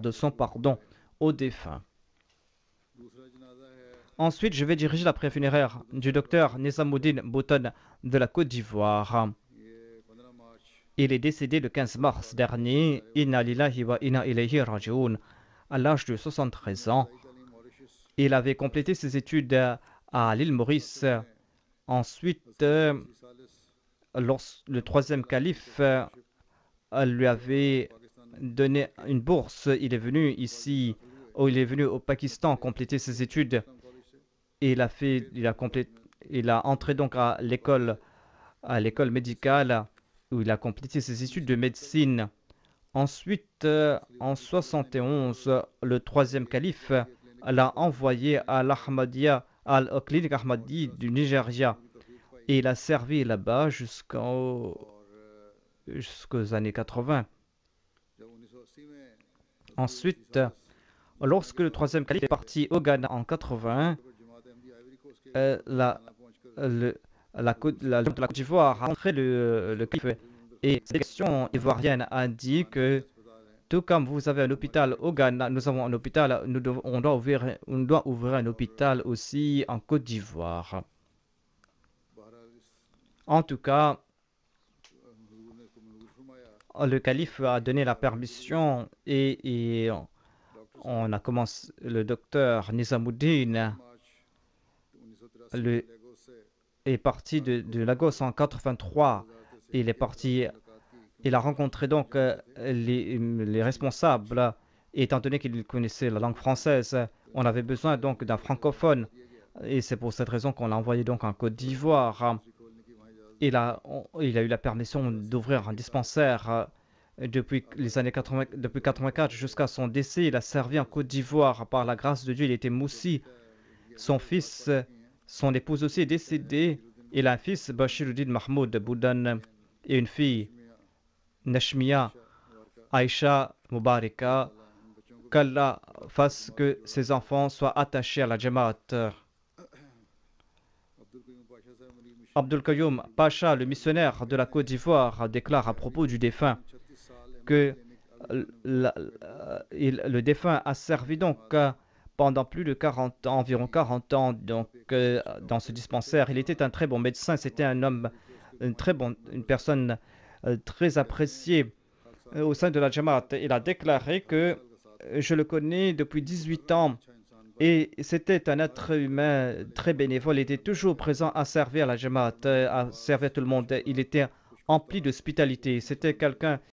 de son pardon au défunt. Ensuite, je vais diriger la préfunéraire du docteur Nizamuddin Bouton de la Côte d'Ivoire. Il est décédé le 15 mars dernier, inna wa à l'âge de 73 ans. Il avait complété ses études à l'île Maurice. Ensuite, euh, le troisième calife euh, lui avait donné une bourse. Il est venu ici, ou il est venu au Pakistan compléter ses études. Et il a fait, il a il a entré donc à l'école, à l'école médicale où il a complété ses études de médecine. Ensuite, euh, en 71, le troisième calife l'a envoyé à l'Ahmadiyya, à la clinique Ahmadi du Nigeria. Et il a servi là-bas jusqu'aux années 80. Ensuite, lorsque le troisième calife est parti au Ghana en 80, euh, la, la, la Côte d'Ivoire a rentré le, le calife et la sélection ivoirienne a dit que tout comme vous avez un hôpital au Ghana, nous avons un hôpital, nous devons, on, doit ouvrir, on doit ouvrir un hôpital aussi en Côte d'Ivoire. En tout cas, euh, le calife a donné la permission et, on a commencé, le docteur Nizamuddin est parti de, Lagos en 83. Il est parti, il a rencontré donc euh, les, les responsables, étant donné qu'il connaissait la langue française. On avait besoin donc d'un francophone. Et c'est pour cette raison qu'on l'a envoyé donc en Côte d'Ivoire il a, eu la permission d'ouvrir un dispensaire euh, depuis les années 80, jusqu'à son décès. Il a servi en Côte d'Ivoire par la grâce de Dieu. Il était moussi. Son fils, son épouse aussi est décédée. Il a un fils, Bashiruddin Mahmoud Boudan, et une fille, Nashmia Aisha Mubarika. Qu'Allah fasse que ses enfants soient attachés à la Jamaat. Abdul Pacha, le missionnaire de la Côte d'Ivoire, déclare à propos du défunt que le défunt a servi donc euh, pendant plus de 40 ans, environ 40 ans, donc euh, dans ce dispensaire. Il était un très bon médecin, c'était un homme, une très bon, une personne euh, très appréciée au sein de la Jamaat. Il a déclaré que je le connais depuis 18 ans et c'était un être humain très bénévole. Il était toujours présent à servir la Jamaat, euh, à servir tout le monde. Il était empli d'hospitalité. C'était quelqu'un